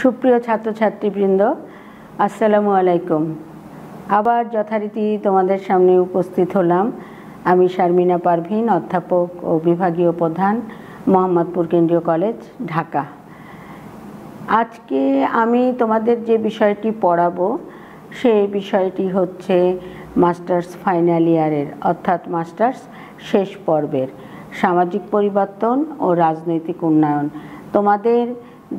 সুপ্রিয় ছাত্রছাত্রীবৃন্দ আসসালামু আলাইকুম আবার যথারীতি তোমাদের সামনে উপস্থিত হলাম আমি শারমিনা পারভিন অধ্যাপক ও বিভাগীয় প্রধান মোহাম্মদপুর কেন্দ্রীয় কলেজ ঢাকা আজকে আমি তোমাদের যে বিষয়টি পড়াবো সেই বিষয়টি হচ্ছে মাস্টার্স ফাইনাল ইয়ারের অর্থাৎ মাস্টার্স শেষ পর্বের সামাজিক পরিবর্তন ও রাজনৈতিক উন্নয়ন তোমাদের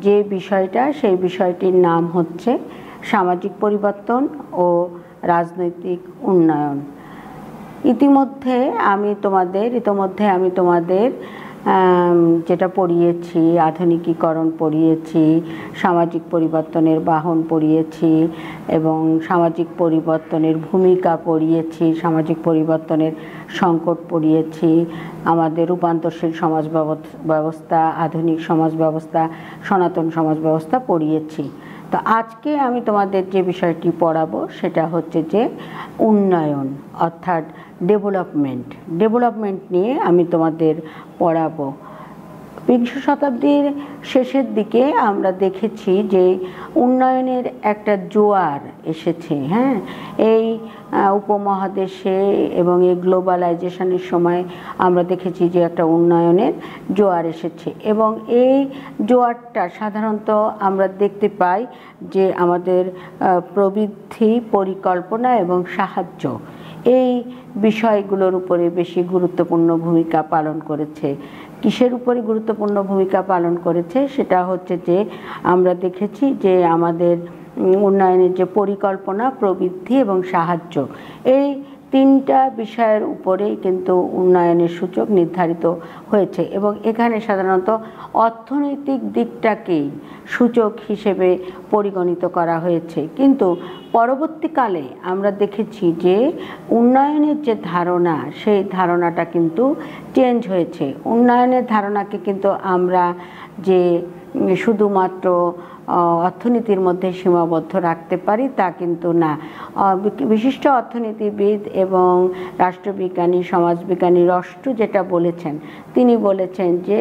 যে বিষয়টা সেই বিষয়টির নাম হচ্ছে সামাজিক পরিবর্তন ও রাজনৈতিক উন্নয়ন ইতিমধ্যে আমি তোমাদের ইতিমধ্যে আমি তোমাদের যেটা পড়িয়েছি আধুনিকীকরণ পড়িয়েছি সামাজিক পরিবর্তনের বাহন পড়িয়েছি এবং সামাজিক পরিবর্তনের ভূমিকা পড়িয়েছি সামাজিক পরিবর্তনের সংকট পড়িয়েছি আমাদের রূপান্তরশীল সমাজ ব্যবস্থা আধুনিক সমাজ ব্যবস্থা সনাতন সমাজ ব্যবস্থা পড়িয়েছি তো আজকে আমি তোমাদের যে বিষয়টি পড়াবো সেটা হচ্ছে যে উন্নয়ন অর্থাৎ ডেভেলপমেন্ট ডেভেলপমেন্ট নিয়ে আমি তোমাদের পড়াবো বিংশ শতাব্দীর শেষের দিকে আমরা দেখেছি যে উন্নয়নের একটা জোয়ার এসেছে হ্যাঁ এই উপমহাদেশে এবং এই গ্লোবালাইজেশনের সময় আমরা দেখেছি যে একটা উন্নয়নের জোয়ার এসেছে এবং এই জোয়ারটা সাধারণত আমরা দেখতে পাই যে আমাদের প্রবৃদ্ধি পরিকল্পনা এবং সাহায্য এই বিষয়গুলোর উপরে বেশি গুরুত্বপূর্ণ ভূমিকা পালন করেছে কিসের উপরে গুরুত্বপূর্ণ ভূমিকা পালন করেছে সেটা হচ্ছে যে আমরা দেখেছি যে আমাদের উন্নয়নের যে পরিকল্পনা প্রবৃদ্ধি এবং সাহায্য এই তিনটা বিষয়ের উপরেই কিন্তু উন্নয়নের সূচক নির্ধারিত হয়েছে এবং এখানে সাধারণত অর্থনৈতিক দিকটাকেই সূচক হিসেবে পরিগণিত করা হয়েছে কিন্তু পরবর্তীকালে আমরা দেখেছি যে উন্নয়নের যে ধারণা সেই ধারণাটা কিন্তু চেঞ্জ হয়েছে উন্নয়নের ধারণাকে কিন্তু আমরা যে শুধুমাত্র অর্থনীতির মধ্যে সীমাবদ্ধ রাখতে পারি তা কিন্তু না বিশিষ্ট অর্থনীতিবিদ এবং রাষ্ট্রবিজ্ঞানী সমাজবিজ্ঞানী রষ্ট যেটা বলেছেন তিনি বলেছেন যে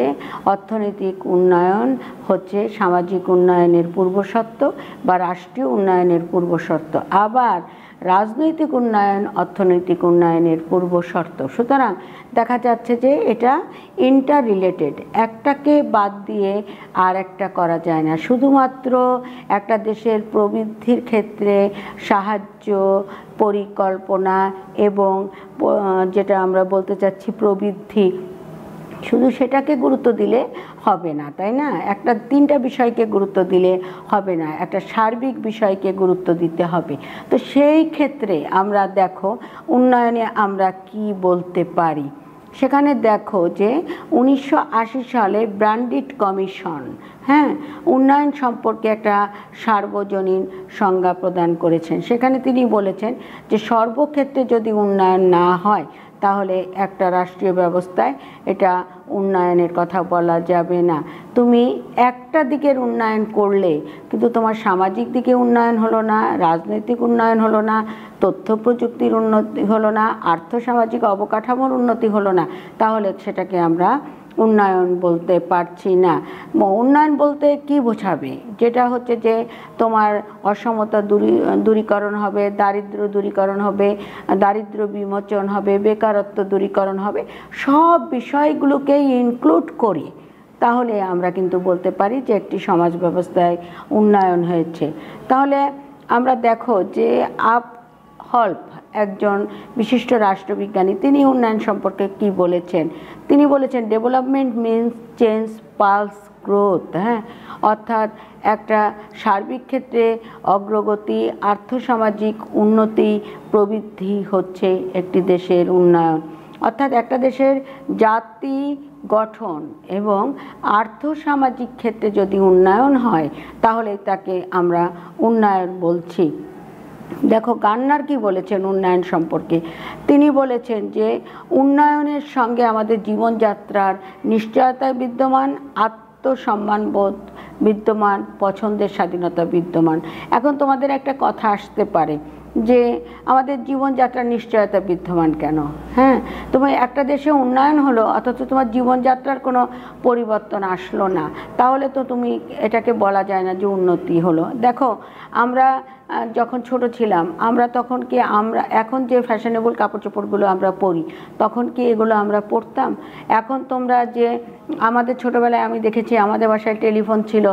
অর্থনৈতিক উন্নয়ন হচ্ছে সামাজিক উন্নয়নের পূর্বশর্ত বা রাষ্ট্রীয় উন্নয়নের পূর্বশর্ত আবার রাজনৈতিক উন্নয়ন অর্থনৈতিক উন্নয়নের পূর্ব শর্ত সুতরাং দেখা যাচ্ছে যে এটা ইন্টার রিলেটেড একটাকে বাদ দিয়ে আর একটা করা যায় না শুধুমাত্র একটা দেশের প্রবৃদ্ধির ক্ষেত্রে সাহায্য পরিকল্পনা এবং যেটা আমরা বলতে চাচ্ছি প্রবৃদ্ধি শুধু সেটাকে গুরুত্ব দিলে হবে না তাই না একটা তিনটা বিষয়কে গুরুত্ব দিলে হবে না একটা সার্বিক বিষয়কে গুরুত্ব দিতে হবে তো সেই ক্ষেত্রে আমরা দেখো উন্নয়নে আমরা কি বলতে পারি সেখানে দেখো যে উনিশশো সালে ব্র্যান্ডিড কমিশন হ্যাঁ উন্নয়ন সম্পর্কে একটা সার্বজনীন সংজ্ঞা প্রদান করেছেন সেখানে তিনি বলেছেন যে সর্বক্ষেত্রে যদি উন্নয়ন না হয় তাহলে একটা রাষ্ট্রীয় ব্যবস্থায় এটা উন্নয়নের কথা বলা যাবে না তুমি একটা দিকের উন্নয়ন করলে কিন্তু তোমার সামাজিক দিকে উন্নয়ন হলো না রাজনৈতিক উন্নয়ন হলো না তথ্য প্রযুক্তির উন্নতি হলো না আর্থসামাজিক অবকাঠামোর উন্নতি হলো না তাহলে সেটাকে আমরা উন্নয়ন বলতে পারছি না উন্নয়ন বলতে কি বোঝাবে যেটা হচ্ছে যে তোমার অসমতা দূরী দূরীকরণ হবে দারিদ্র দূরীকরণ হবে দারিদ্র বিমোচন হবে বেকারত্ব দূরীকরণ হবে সব বিষয়গুলোকেই ইনক্লুড করে তাহলে আমরা কিন্তু বলতে পারি যে একটি সমাজ ব্যবস্থায় উন্নয়ন হয়েছে তাহলে আমরা দেখো যে আপ হল্প একজন বিশিষ্ট রাষ্ট্রবিজ্ঞানী তিনি উন্নয়ন সম্পর্কে কি বলেছেন তিনি বলেছেন development means change plus growth হ্যাঁ অর্থাৎ একটা সার্বিক ক্ষেত্রে অগ্রগতি আর্থসামাজিক উন্নতি প্রবৃদ্ধি হচ্ছে একটি দেশের উন্নয়ন অর্থাৎ একটা দেশের জাতি গঠন এবং আর্থসামাজিক ক্ষেত্রে যদি উন্নয়ন হয় তাহলে তাকে আমরা উন্নয়ন বলছি দেখো গান্নার কি বলেছেন উন্নয়ন সম্পর্কে তিনি বলেছেন যে উন্নয়নের সঙ্গে আমাদের জীবনযাত্রার নিশ্চয়তায় বিদ্যমান আত্মসম্মানবোধ বিদ্যমান পছন্দের স্বাধীনতা বিদ্যমান এখন তোমাদের একটা কথা আসতে পারে যে আমাদের জীবনযাত্রার নিশ্চয়তা বিদ্যমান কেন হ্যাঁ তোমার একটা দেশে উন্নয়ন হলো অথচ তোমার জীবনযাত্রার কোনো পরিবর্তন আসলো না তাহলে তো তুমি এটাকে বলা যায় না যে উন্নতি হলো দেখো আমরা যখন ছোট ছিলাম আমরা তখন কি আমরা এখন যে ফ্যাশনেবল কাপড় চোপড়গুলো আমরা পরি তখন কি এগুলো আমরা পরতাম এখন তোমরা যে আমাদের ছোটবেলায় আমি দেখেছি আমাদের বাসায় টেলিফোন ছিল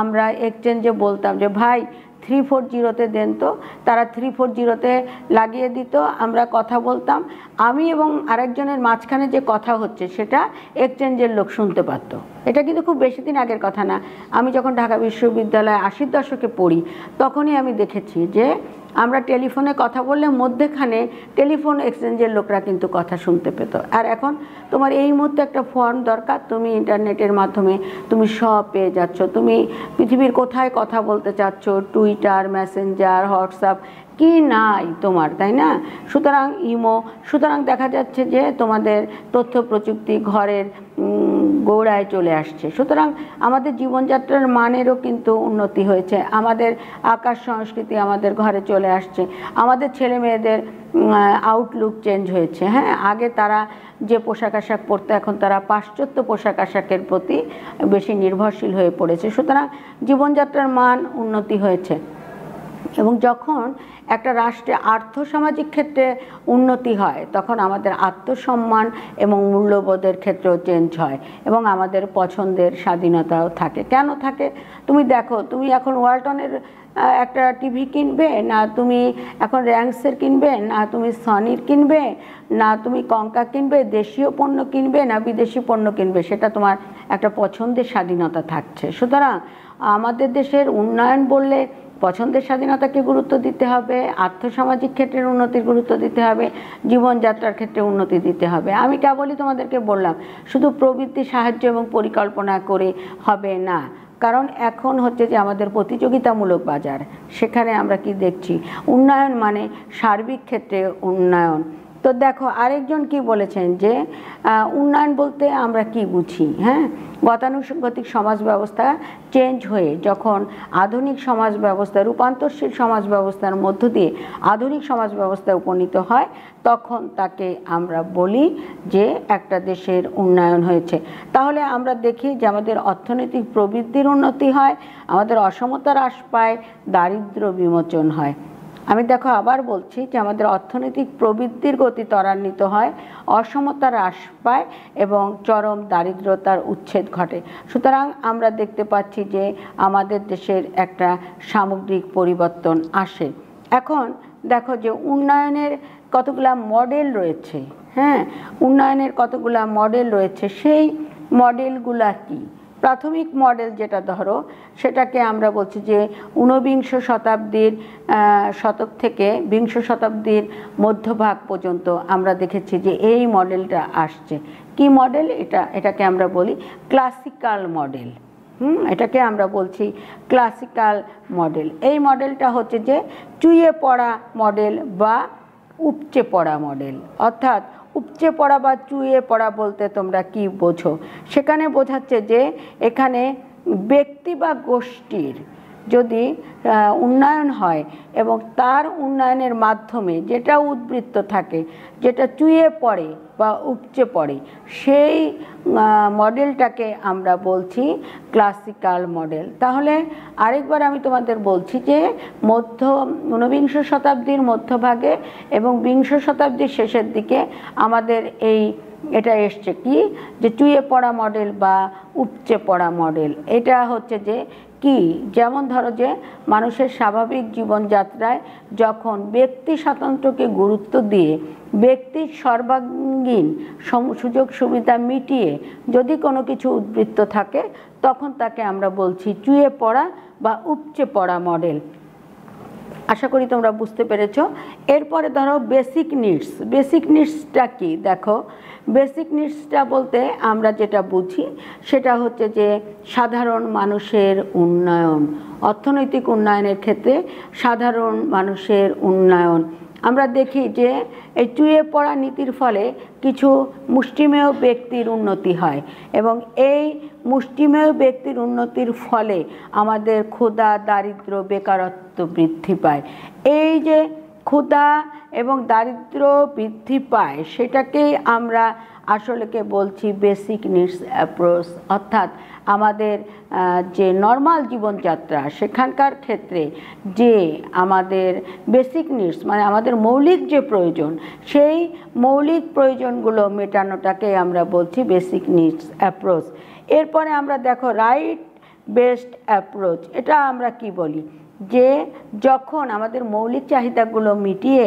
আমরা এক্সচেঞ্জে বলতাম যে ভাই থ্রি ফোর জিরোতে দেন তো তারা থ্রি ফোর জিরোতে লাগিয়ে দিত আমরা কথা বলতাম আমি এবং আরেকজনের মাঝখানে যে কথা হচ্ছে সেটা এক্সচেঞ্জের লোক শুনতে পারত এটা কিন্তু খুব বেশি দিন আগের কথা না আমি যখন ঢাকা বিশ্ববিদ্যালয়ে আশির দশকে পড়ি তখনই আমি দেখেছি যে আমরা টেলিফোনে কথা বললে মধ্যেখানে টেলিফোন এক্সচেঞ্জের লোকরা কিন্তু কথা শুনতে পেত আর এখন তোমার এই মুহূর্তে একটা ফর্ম দরকার তুমি ইন্টারনেটের মাধ্যমে তুমি সব পেয়ে যাচ্ছ তুমি পৃথিবীর কোথায় কথা বলতে চাচ্ছ টুইটার মেসেঞ্জার হোয়াটসঅ্যাপ কি নাই তোমার তাই না সুতরাং ইমো সুতরাং দেখা যাচ্ছে যে তোমাদের তথ্য প্রযুক্তি ঘরের গৌড়ায় চলে আসছে সুতরাং আমাদের জীবনযাত্রার মানেরও কিন্তু উন্নতি হয়েছে আমাদের আকাশ সংস্কৃতি আমাদের ঘরে চলে আসছে আমাদের ছেলে মেয়েদের আউটলুক চেঞ্জ হয়েছে হ্যাঁ আগে তারা যে পোশাক আশাক পরতো এখন তারা পাশ্চাত্য পোশাক আশাকের প্রতি বেশি নির্ভরশীল হয়ে পড়েছে সুতরাং জীবনযাত্রার মান উন্নতি হয়েছে এবং যখন একটা রাষ্ট্রে আর্থসামাজিক ক্ষেত্রে উন্নতি হয় তখন আমাদের আত্মসম্মান এবং মূল্যবোধের ক্ষেত্রেও চেঞ্জ হয় এবং আমাদের পছন্দের স্বাধীনতাও থাকে কেন থাকে তুমি দেখো তুমি এখন ওয়ালটনের একটা টিভি কিনবে না তুমি এখন র্যাংসের কিনবে না তুমি সনির কিনবে না তুমি কঙ্কা কিনবে দেশীয় পণ্য কিনবে না বিদেশি পণ্য কিনবে সেটা তোমার একটা পছন্দের স্বাধীনতা থাকছে সুতরাং আমাদের দেশের উন্নয়ন বললে পছন্দের স্বাধীনতাকে গুরুত্ব দিতে হবে আর্থসামাজিক ক্ষেত্রের উন্নতির গুরুত্ব দিতে হবে জীবনযাত্রার ক্ষেত্রে উন্নতি দিতে হবে আমি কেবলই তোমাদেরকে বললাম শুধু প্রবৃত্তি সাহায্য এবং পরিকল্পনা করে হবে না কারণ এখন হচ্ছে যে আমাদের প্রতিযোগিতামূলক বাজার সেখানে আমরা কি দেখছি উন্নয়ন মানে সার্বিক ক্ষেত্রে উন্নয়ন তো দেখো আরেকজন কি বলেছেন যে উন্নয়ন বলতে আমরা কি বুঝি হ্যাঁ গতানুগতিক সমাজ ব্যবস্থা চেঞ্জ হয়ে যখন আধুনিক সমাজ ব্যবস্থা রূপান্তরশীল সমাজ ব্যবস্থার মধ্য দিয়ে আধুনিক সমাজ ব্যবস্থা উপনীত হয় তখন তাকে আমরা বলি যে একটা দেশের উন্নয়ন হয়েছে তাহলে আমরা দেখি যে আমাদের অর্থনৈতিক প্রবৃদ্ধির উন্নতি হয় আমাদের অসমতা হ্রাস পায় দারিদ্র বিমোচন হয় আমি দেখো আবার বলছি যে আমাদের অর্থনৈতিক প্রবৃদ্ধির গতি ত্বরান্বিত হয় অসমতা হ্রাস পায় এবং চরম দারিদ্রতার উচ্ছেদ ঘটে সুতরাং আমরা দেখতে পাচ্ছি যে আমাদের দেশের একটা সামগ্রিক পরিবর্তন আসে এখন দেখো যে উন্নয়নের কতগুলা মডেল রয়েছে হ্যাঁ উন্নয়নের কতগুলা মডেল রয়েছে সেই মডেলগুলা কী প্রাথমিক মডেল যেটা ধরো সেটাকে আমরা বলছি যে ঊনবিংশ শতাব্দীর শতক থেকে বিংশ শতাব্দীর মধ্যভাগ পর্যন্ত আমরা দেখেছি যে এই মডেলটা আসছে কি মডেল এটা এটাকে আমরা বলি ক্লাসিক্যাল মডেল হুম এটাকে আমরা বলছি ক্লাসিক্যাল মডেল এই মডেলটা হচ্ছে যে চুইয়ে পড়া মডেল বা উপচে পড়া মডেল অর্থাৎ উপচে পড়া বা চুয়ে পড়া বলতে তোমরা কি বোঝো সেখানে বোঝাচ্ছে যে এখানে ব্যক্তি বা গোষ্ঠীর যদি উন্নয়ন হয় এবং তার উন্নয়নের মাধ্যমে যেটা উদ্বৃত্ত থাকে যেটা চুয়ে পড়ে বা উপচে পড়ে সেই মডেলটাকে আমরা বলছি ক্লাসিক্যাল মডেল তাহলে আরেকবার আমি তোমাদের বলছি যে মধ্য ঊনবিংশ শতাব্দীর মধ্যভাগে এবং বিংশ শতাব্দীর শেষের দিকে আমাদের এই এটা এসছে কি যে চুয়ে পড়া মডেল বা উপচে পড়া মডেল এটা হচ্ছে যে কি যেমন ধরো যে মানুষের স্বাভাবিক জীবনযাত্রায় যখন ব্যক্তি স্বাতন্ত্র্যকে গুরুত্ব দিয়ে ব্যক্তির সর্বাঙ্গীন সুযোগ সুবিধা মিটিয়ে যদি কোনো কিছু উদ্বৃত্ত থাকে তখন তাকে আমরা বলছি চুয়ে পড়া বা উপচে পড়া মডেল আশা করি তোমরা বুঝতে পেরেছ এরপরে ধরো বেসিক নিডস বেসিক নিডসটা কি দেখো বেসিক নিডসটা বলতে আমরা যেটা বুঝি সেটা হচ্ছে যে সাধারণ মানুষের উন্নয়ন অর্থনৈতিক উন্নয়নের ক্ষেত্রে সাধারণ মানুষের উন্নয়ন আমরা দেখি যে এই চুয়ে পড়া নীতির ফলে কিছু মুষ্টিমেয় ব্যক্তির উন্নতি হয় এবং এই মুষ্টিমেয় ব্যক্তির উন্নতির ফলে আমাদের ক্ষুধা দারিদ্র বেকারত্ব বৃদ্ধি পায় এই যে ক্ষুধা এবং দারিদ্র বৃদ্ধি পায় সেটাকেই আমরা আসলেকে বলছি বেসিক নিডস অ্যাপ্রোচ অর্থাৎ আমাদের যে নর্মাল জীবনযাত্রা সেখানকার ক্ষেত্রে যে আমাদের বেসিক নিডস মানে আমাদের মৌলিক যে প্রয়োজন সেই মৌলিক প্রয়োজনগুলো মেটানোটাকে আমরা বলছি বেসিক নিডস অ্যাপ্রোচ এরপরে আমরা দেখো রাইট বেস্ট অ্যাপ্রোচ এটা আমরা কি বলি যে যখন আমাদের মৌলিক চাহিদাগুলো মিটিয়ে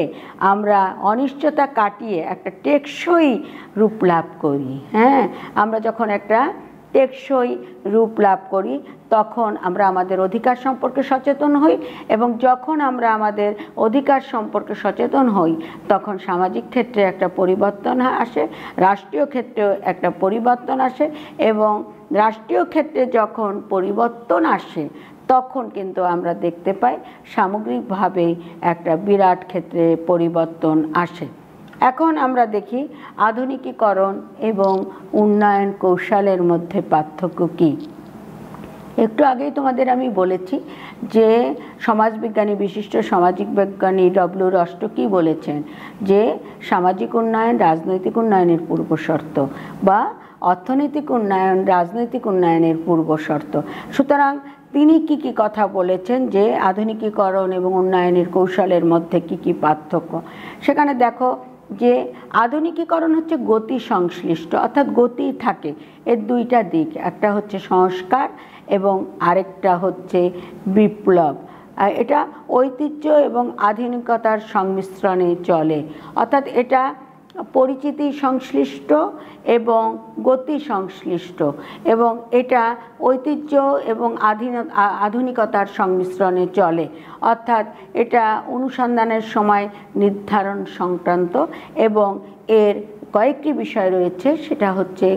আমরা অনিশ্চয়তা কাটিয়ে একটা টেকসই রূপ লাভ করি হ্যাঁ আমরা যখন একটা টেকসই রূপ লাভ করি তখন আমরা আমাদের অধিকার সম্পর্কে সচেতন হই এবং যখন আমরা আমাদের অধিকার সম্পর্কে সচেতন হই তখন সামাজিক ক্ষেত্রে একটা পরিবর্তন আসে রাষ্ট্রীয় ক্ষেত্রেও একটা পরিবর্তন আসে এবং রাষ্ট্রীয় ক্ষেত্রে যখন পরিবর্তন আসে তখন কিন্তু আমরা দেখতে পাই সামগ্রিকভাবে একটা বিরাট ক্ষেত্রে পরিবর্তন আসে এখন আমরা দেখি আধুনিকীকরণ এবং উন্নয়ন কৌশলের মধ্যে পার্থক্য কী একটু আগেই তোমাদের আমি বলেছি যে সমাজবিজ্ঞানী বিশিষ্ট সামাজিক বিজ্ঞানী ডব্লিউ রষ্ট কী বলেছেন যে সামাজিক উন্নয়ন রাজনৈতিক উন্নয়নের পূর্ব শর্ত বা অর্থনৈতিক উন্নয়ন রাজনৈতিক উন্নয়নের পূর্ব শর্ত সুতরাং তিনি কি কি কথা বলেছেন যে আধুনিকীকরণ এবং উন্নয়নের কৌশলের মধ্যে কি কি পার্থক্য সেখানে দেখো যে আধুনিকীকরণ হচ্ছে গতি সংশ্লিষ্ট অর্থাৎ গতি থাকে এর দুইটা দিক একটা হচ্ছে সংস্কার এবং আরেকটা হচ্ছে বিপ্লব এটা ঐতিহ্য এবং আধুনিকতার সংমিশ্রণে চলে অর্থাৎ এটা পরিচিতি সংশ্লিষ্ট এবং গতি সংশ্লিষ্ট এবং এটা ঐতিহ্য এবং আধুনিকতার সংমিশ্রণে চলে অর্থাৎ এটা অনুসন্ধানের সময় নির্ধারণ সংক্রান্ত এবং এর কয়েকটি বিষয় রয়েছে সেটা হচ্ছে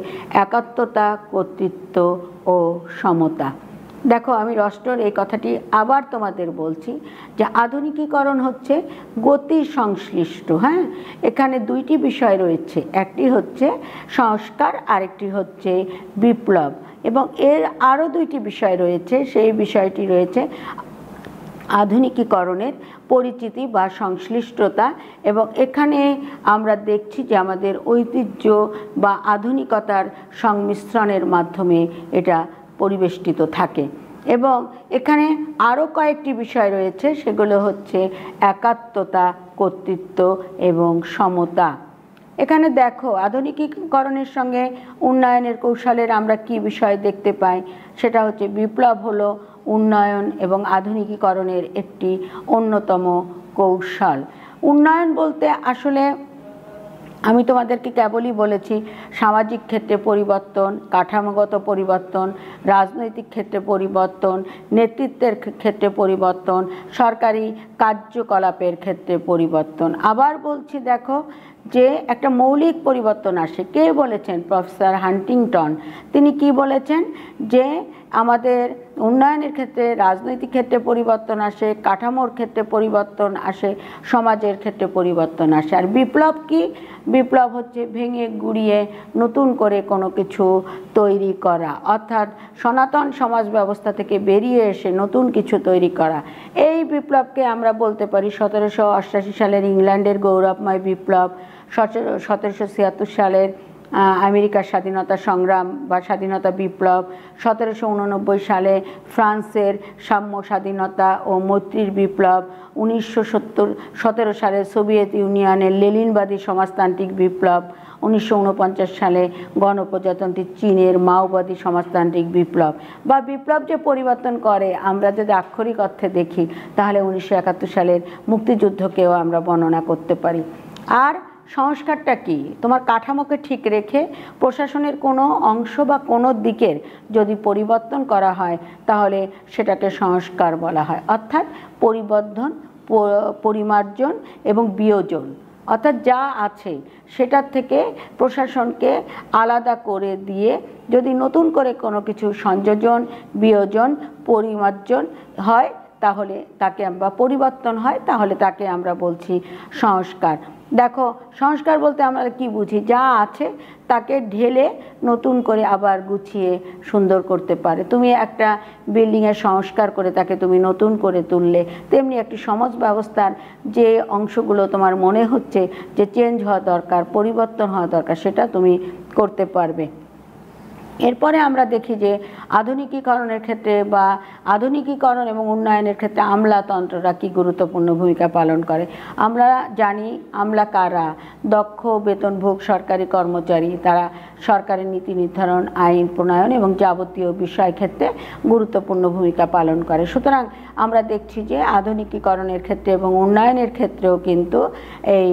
একাত্মতা কর্তৃত্ব ও সমতা দেখো আমি রষ্টর এই কথাটি আবার তোমাদের বলছি যে আধুনিকীকরণ হচ্ছে গতি সংশ্লিষ্ট হ্যাঁ এখানে দুইটি বিষয় রয়েছে একটি হচ্ছে সংস্কার আরেকটি হচ্ছে বিপ্লব এবং এর আরও দুইটি বিষয় রয়েছে সেই বিষয়টি রয়েছে আধুনিকীকরণের পরিচিতি বা সংশ্লিষ্টতা এবং এখানে আমরা দেখছি যে আমাদের ঐতিহ্য বা আধুনিকতার সংমিশ্রণের মাধ্যমে এটা পরিবেষ্টিত থাকে এবং এখানে আরও কয়েকটি বিষয় রয়েছে সেগুলো হচ্ছে একাত্মতা কর্তৃত্ব এবং সমতা এখানে দেখো আধুনিকীকরণের সঙ্গে উন্নয়নের কৌশলের আমরা কি বিষয় দেখতে পাই সেটা হচ্ছে বিপ্লব হলো উন্নয়ন এবং আধুনিকীকরণের একটি অন্যতম কৌশল উন্নয়ন বলতে আসলে আমি তোমাদেরকে কেবলই বলেছি সামাজিক ক্ষেত্রে পরিবর্তন কাঠামোগত পরিবর্তন রাজনৈতিক ক্ষেত্রে পরিবর্তন নেতৃত্বের ক্ষেত্রে পরিবর্তন সরকারি কার্যকলাপের ক্ষেত্রে পরিবর্তন আবার বলছি দেখো যে একটা মৌলিক পরিবর্তন আসে কে বলেছেন প্রফেসর হান্টিংটন তিনি কি বলেছেন যে আমাদের উন্নয়নের ক্ষেত্রে রাজনৈতিক ক্ষেত্রে পরিবর্তন আসে কাঠামোর ক্ষেত্রে পরিবর্তন আসে সমাজের ক্ষেত্রে পরিবর্তন আসে আর বিপ্লব কি বিপ্লব হচ্ছে ভেঙে গুড়িয়ে নতুন করে কোনো কিছু তৈরি করা অর্থাৎ সনাতন সমাজ ব্যবস্থা থেকে বেরিয়ে এসে নতুন কিছু তৈরি করা এই বিপ্লবকে আমরা বলতে পারি সতেরোশো অষ্টাশি সালের ইংল্যান্ডের গৌরবময় বিপ্লব সতেরোশো ছিয়াত্তর সালের আমেরিকার স্বাধীনতা সংগ্রাম বা স্বাধীনতা বিপ্লব সতেরোশো উননব্বই সালে ফ্রান্সের সাম্য স্বাধীনতা ও মৈত্রীর বিপ্লব উনিশশো সত্তর সতেরো সালে সোভিয়েত ইউনিয়নের লেলিনবাদী সমাজতান্ত্রিক বিপ্লব উনিশশো সালে গণপ্রজাতন্ত্রী চীনের মাওবাদী সমাজতান্ত্রিক বিপ্লব বা বিপ্লব যে পরিবর্তন করে আমরা যদি আক্ষরিক অর্থে দেখি তাহলে উনিশশো সালের মুক্তিযুদ্ধকেও আমরা বর্ণনা করতে পারি আর সংস্কারটা কি তোমার কাঠামোকে ঠিক রেখে প্রশাসনের কোনো অংশ বা কোনো দিকের যদি পরিবর্তন করা হয় তাহলে সেটাকে সংস্কার বলা হয় অর্থাৎ পরিবর্ধন পরিমার্জন এবং বিয়োজন অর্থাৎ যা আছে সেটার থেকে প্রশাসনকে আলাদা করে দিয়ে যদি নতুন করে কোনো কিছু সংযোজন বিয়োজন পরিমার্জন হয় তাহলে তাকে আমরা পরিবর্তন হয় তাহলে তাকে আমরা বলছি সংস্কার দেখো সংস্কার বলতে আমরা কি বুঝি যা আছে তাকে ঢেলে নতুন করে আবার গুছিয়ে সুন্দর করতে পারে তুমি একটা বিল্ডিংয়ের সংস্কার করে তাকে তুমি নতুন করে তুললে তেমনি একটি সমাজ ব্যবস্থার যে অংশগুলো তোমার মনে হচ্ছে যে চেঞ্জ হওয়া দরকার পরিবর্তন হওয়া দরকার সেটা তুমি করতে পারবে এরপরে আমরা দেখি যে আধুনিকীকরণের ক্ষেত্রে বা আধুনিকীকরণ এবং উন্নয়নের ক্ষেত্রে আমলাতন্ত্ররা কি গুরুত্বপূর্ণ ভূমিকা পালন করে আমরা জানি আমলা কারা দক্ষ বেতনভোগ সরকারি কর্মচারী তারা সরকারের নীতি নির্ধারণ আইন প্রণয়ন এবং যাবতীয় বিষয় ক্ষেত্রে গুরুত্বপূর্ণ ভূমিকা পালন করে সুতরাং আমরা দেখছি যে আধুনিকীকরণের ক্ষেত্রে এবং উন্নয়নের ক্ষেত্রেও কিন্তু এই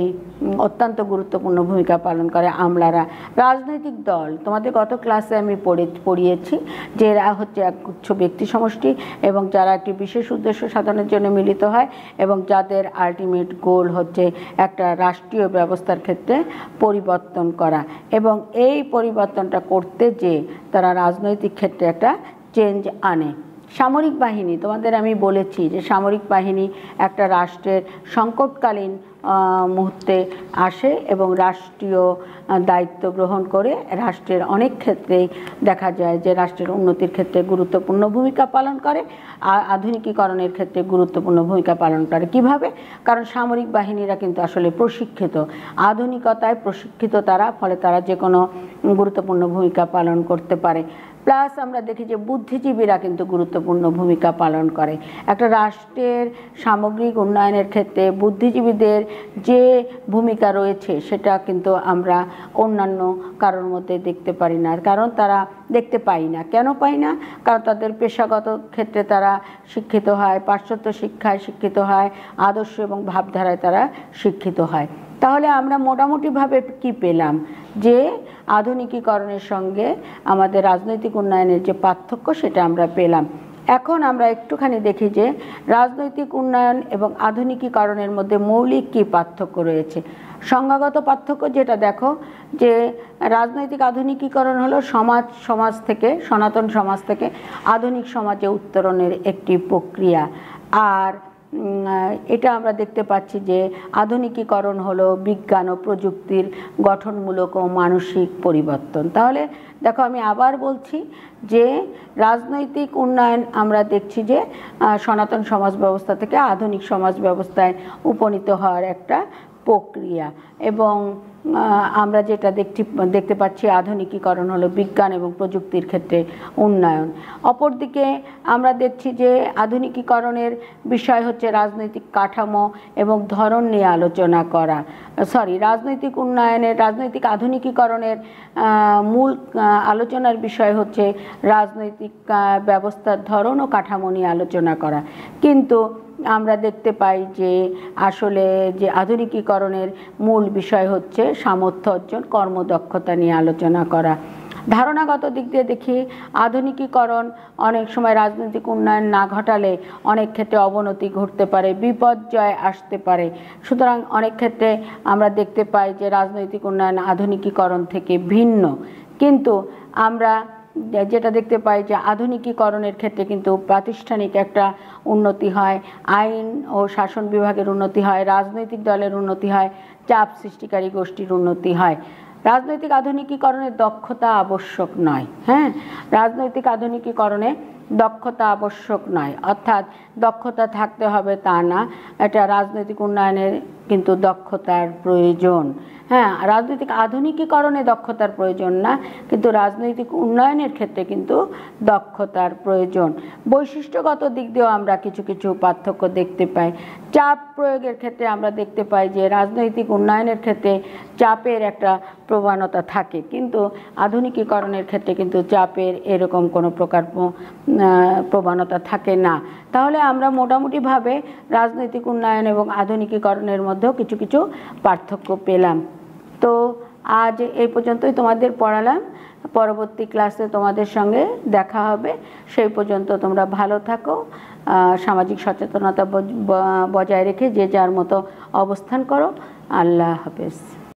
অত্যন্ত গুরুত্বপূর্ণ ভূমিকা পালন করে আমলারা রাজনৈতিক দল তোমাদের গত ক্লাসে আমি আমি পড়ে পড়িয়েছি যে এরা হচ্ছে উচ্ছ ব্যক্তি সমষ্টি এবং যারা একটি বিশেষ উদ্দেশ্য সাধনের জন্য মিলিত হয় এবং যাদের আলটিমেট গোল হচ্ছে একটা রাষ্ট্রীয় ব্যবস্থার ক্ষেত্রে পরিবর্তন করা এবং এই পরিবর্তনটা করতে যে তারা রাজনৈতিক ক্ষেত্রে একটা চেঞ্জ আনে সামরিক বাহিনী তোমাদের আমি বলেছি যে সামরিক বাহিনী একটা রাষ্ট্রের সংকটকালীন মুহূর্তে আসে এবং রাষ্ট্রীয় দায়িত্ব গ্রহণ করে রাষ্ট্রের অনেক ক্ষেত্রেই দেখা যায় যে রাষ্ট্রের উন্নতির ক্ষেত্রে গুরুত্বপূর্ণ ভূমিকা পালন করে আধুনিকীকরণের ক্ষেত্রে গুরুত্বপূর্ণ ভূমিকা পালন করে কিভাবে কারণ সামরিক বাহিনীরা কিন্তু আসলে প্রশিক্ষিত আধুনিকতায় প্রশিক্ষিত তারা ফলে তারা যে কোনো গুরুত্বপূর্ণ ভূমিকা পালন করতে পারে প্লাস আমরা দেখি যে বুদ্ধিজীবীরা কিন্তু গুরুত্বপূর্ণ ভূমিকা পালন করে একটা রাষ্ট্রের সামগ্রিক উন্নয়নের ক্ষেত্রে বুদ্ধিজীবীদের যে ভূমিকা রয়েছে সেটা কিন্তু আমরা অন্যান্য কারোর মধ্যে দেখতে পারি না কারণ তারা দেখতে পাই না কেন পাই না কারণ তাদের পেশাগত ক্ষেত্রে তারা শিক্ষিত হয় পাশ্চাত্য শিক্ষায় শিক্ষিত হয় আদর্শ এবং ভাবধারায় তারা শিক্ষিত হয় তাহলে আমরা মোটামুটিভাবে কি পেলাম যে আধুনিকীকরণের সঙ্গে আমাদের রাজনৈতিক উন্নয়নের যে পার্থক্য সেটা আমরা পেলাম এখন আমরা একটুখানি দেখি যে রাজনৈতিক উন্নয়ন এবং আধুনিকীকরণের মধ্যে মৌলিক কী পার্থক্য রয়েছে সংজ্ঞাগত পার্থক্য যেটা দেখো যে রাজনৈতিক আধুনিকীকরণ হলো সমাজ সমাজ থেকে সনাতন সমাজ থেকে আধুনিক সমাজে উত্তরণের একটি প্রক্রিয়া আর এটা আমরা দেখতে পাচ্ছি যে আধুনিকীকরণ হলো বিজ্ঞান ও প্রযুক্তির গঠনমূলক ও মানসিক পরিবর্তন তাহলে দেখো আমি আবার বলছি যে রাজনৈতিক উন্নয়ন আমরা দেখছি যে সনাতন সমাজ ব্যবস্থা থেকে আধুনিক সমাজ ব্যবস্থায় উপনীত হওয়ার একটা প্রক্রিয়া এবং আমরা যেটা দেখছি দেখতে পাচ্ছি আধুনিকীকরণ হলো বিজ্ঞান এবং প্রযুক্তির ক্ষেত্রে উন্নয়ন অপরদিকে আমরা দেখছি যে আধুনিকীকরণের বিষয় হচ্ছে রাজনৈতিক কাঠামো এবং ধরন নিয়ে আলোচনা করা সরি রাজনৈতিক উন্নয়নের রাজনৈতিক আধুনিকীকরণের মূল আলোচনার বিষয় হচ্ছে রাজনৈতিক ব্যবস্থার ধরন ও কাঠামো নিয়ে আলোচনা করা কিন্তু আমরা দেখতে পাই যে আসলে যে আধুনিকীকরণের মূল বিষয় হচ্ছে সামর্থ্য অর্জন কর্মদক্ষতা নিয়ে আলোচনা করা ধারণাগত দিক দিয়ে দেখি আধুনিকীকরণ অনেক সময় রাজনৈতিক উন্নয়ন না ঘটালে অনেক ক্ষেত্রে অবনতি ঘটতে পারে বিপর্যয় আসতে পারে সুতরাং অনেক ক্ষেত্রে আমরা দেখতে পাই যে রাজনৈতিক উন্নয়ন আধুনিকীকরণ থেকে ভিন্ন কিন্তু আমরা যেটা দেখতে পাই যে আধুনিকীকরণের ক্ষেত্রে কিন্তু প্রাতিষ্ঠানিক একটা উন্নতি হয় আইন ও শাসন বিভাগের উন্নতি হয় রাজনৈতিক দলের উন্নতি হয় চাপ সৃষ্টিকারী গোষ্ঠীর উন্নতি হয় রাজনৈতিক আধুনিকীকরণের দক্ষতা আবশ্যক নয় হ্যাঁ রাজনৈতিক আধুনিকীকরণে দক্ষতা আবশ্যক নয় অর্থাৎ দক্ষতা থাকতে হবে তা না এটা রাজনৈতিক উন্নয়নের কিন্তু দক্ষতার প্রয়োজন হ্যাঁ রাজনৈতিক আধুনিকীকরণে দক্ষতার প্রয়োজন না কিন্তু রাজনৈতিক উন্নয়নের ক্ষেত্রে কিন্তু দক্ষতার প্রয়োজন বৈশিষ্ট্যগত দিক দিয়েও আমরা কিছু কিছু পার্থক্য দেখতে পাই চাপ প্রয়োগের ক্ষেত্রে আমরা দেখতে পাই যে রাজনৈতিক উন্নয়নের ক্ষেত্রে চাপের একটা প্রবণতা থাকে কিন্তু আধুনিকীকরণের ক্ষেত্রে কিন্তু চাপের এরকম কোনো প্রকার প্রবণতা থাকে না তাহলে আমরা মোটামুটিভাবে রাজনৈতিক উন্নয়ন এবং আধুনিকীকরণের মধ্যেও কিছু কিছু পার্থক্য পেলাম তো আজ এই পর্যন্তই তোমাদের পড়ালাম পরবর্তী ক্লাসে তোমাদের সঙ্গে দেখা হবে সেই পর্যন্ত তোমরা ভালো থাকো সামাজিক সচেতনতা বজায় রেখে যে যার মতো অবস্থান করো আল্লাহ হাফেজ